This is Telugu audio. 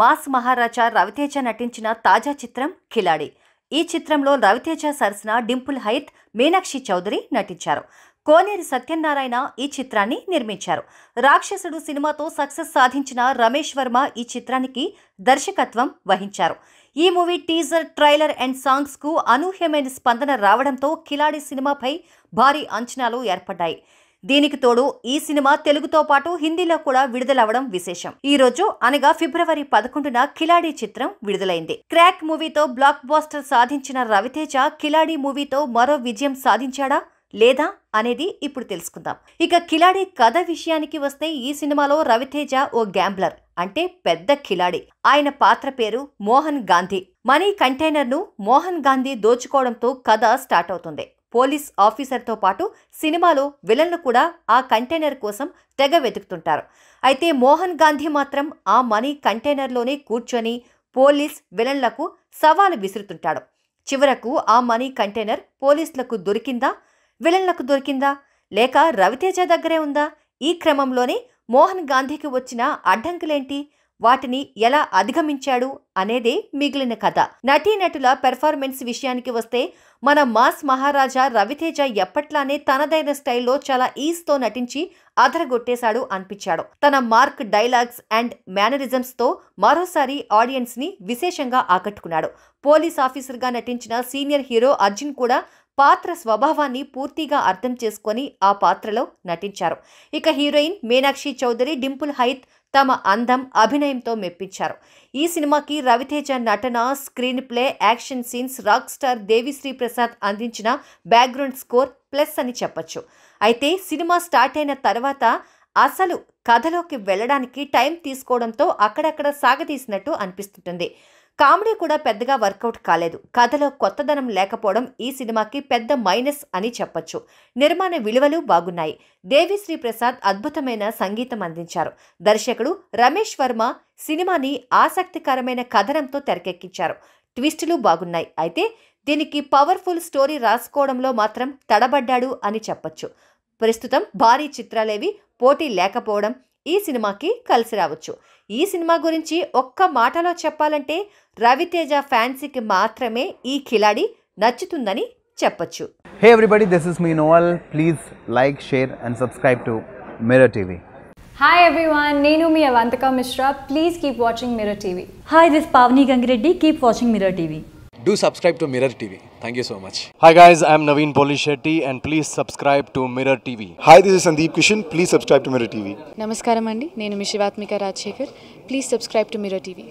మాస్ మహారాజా రవితేజ నటించిన తాజా చిత్రం ఖిలాడి ఈ చిత్రంలో రవితేజ సరసన డింపుల్ హైత్ మీనాక్షి చౌదరి నటించారు కోనేరు సత్యనారాయణ ఈ చిత్రాన్ని నిర్మించారు రాక్షసుడు సినిమాతో సక్సెస్ సాధించిన రమేష్ వర్మ ఈ చిత్రానికి దర్శకత్వం వహించారు ఈ మూవీ టీజర్ ట్రైలర్ అండ్ సాంగ్స్కు అనూహ్యమైన స్పందన రావడంతో కిలాడి సినిమాపై భారీ అంచనాలు ఏర్పడ్డాయి దీనికి తోడు ఈ సినిమా తెలుగుతో పాటు హిందీలో కూడా విడుదలవడం విశేషం ఈ రోజు అనగా ఫిబ్రవరి పదకొండున కిలాడి చిత్రం విడుదలైంది క్రాక్ మూవీతో బ్లాక్ బాస్టర్ సాధించిన రవితేజ కిలాడి మూవీతో మరో విజయం సాధించాడా లేదా అనేది ఇప్పుడు తెలుసుకుందాం ఇక కిలాడి కథ విషయానికి వస్తే ఈ సినిమాలో రవితేజ ఓ గ్యాంబ్లర్ అంటే పెద్ద కిలాడి ఆయన పాత్ర పేరు మోహన్ గాంధీ మనీ కంటైనర్ను మోహన్ గాంధీ దోచుకోవడంతో కథ స్టార్ట్ అవుతుంది పోలీస్ ఆఫీసర్తో పాటు సినిమాలో విలన్లు కూడా ఆ కంటైనర్ కోసం తెగ వెతుకుతుంటారు అయితే మోహన్ గాంధీ మాత్రం ఆ మనీ కంటైనర్లోనే కూర్చొని పోలీస్ విలన్లకు సవాలు విసురుతుంటాడు చివరకు ఆ మనీ కంటైనర్ పోలీసులకు దొరికిందా విలన్లకు దొరికిందా లేక రవితేజ దగ్గరే ఉందా ఈ క్రమంలోనే మోహన్ గాంధీకి వచ్చిన అడ్డంకులేంటి వాటిని ఎలా అధిగమించాడు అనేదే మిగిలిన కథ నటీనటుల పెర్ఫార్మెన్స్ విషయానికి వస్తే మన మాస్ మహారాజా రవితేజ ఎప్పట్లానే తనదైన స్టైల్లో చాలా ఈజ్తో నటించి అదరగొట్టేశాడు అనిపించాడు తన మార్క్ డైలాగ్స్ అండ్ మేనరిజమ్స్తో మరోసారి ఆడియన్స్ని విశేషంగా ఆకట్టుకున్నాడు పోలీస్ ఆఫీసర్గా నటించిన సీనియర్ హీరో అర్జున్ కూడా పాత్ర స్వభావాన్ని పూర్తిగా అర్థం చేసుకొని ఆ పాత్రలో నటించారు ఇక హీరోయిన్ మీనాక్షి చౌదరి డింపుల్ హైత్ తమ అందం అభినయంతో మెప్పించారు ఈ సినిమాకి రవితేజ నటన screenplay action scenes rock star Devi Sri Prasad అందించిన బ్యాక్గ్రౌండ్ స్కోర్ ప్లస్ అని చెప్పొచ్చు అయితే సినిమా స్టార్ట్ అయిన తర్వాత అసలు కథలోకి వెళ్ళడానికి టైం తీసుకోవడంతో అక్కడక్కడ సాగదీసినట్టు అనిపిస్తుంటుంది కామెడీ కూడా పెద్దగా వర్కౌట్ కాలేదు కథలో కొత్తదనం లేకపోవడం ఈ సినిమాకి పెద్ద మైనస్ అని చెప్పొచ్చు నిర్మాణ విలువలు బాగున్నాయి దేవిశ్రీ ప్రసాద్ అద్భుతమైన సంగీతం అందించారు దర్శకుడు రమేష్ వర్మ సినిమాని ఆసక్తికరమైన కథనంతో తెరకెక్కించారు ట్విస్టులు బాగున్నాయి అయితే దీనికి పవర్ఫుల్ స్టోరీ రాసుకోవడంలో మాత్రం తడబడ్డాడు అని చెప్పొచ్చు ప్రస్తుతం భారీ చిత్రాలేవి పోటీ లేకపోవడం ఈ సినిమాకి కలిసి రావచ్చు ఈ సినిమా గురించి ఒక్క మాటలో చెప్పాలంటే రవితేజ ఫ్యాన్సీకి మాత్రమే ఈ కిలాడి నచ్చుతుందని చెప్పచ్చు హే ఎవ్రీబడి దిస్ ఇస్ మీ Noval please like share and subscribe to Mirror TV hi everyone నేను మీ Avantika Mishra please keep watching Mirror TV hi this Pavani Gangireddy keep watching Mirror TV do subscribe to Mirror TV. Thank you so much. Hi guys, I'm Naveen Polishetty and please subscribe to Mirror TV. Hi, this is Sandeep Kishan. Please subscribe to Mirror TV. Namaskaram andi. నేను మీ Shivathmika Rajasekhar please subscribe to Mirror TV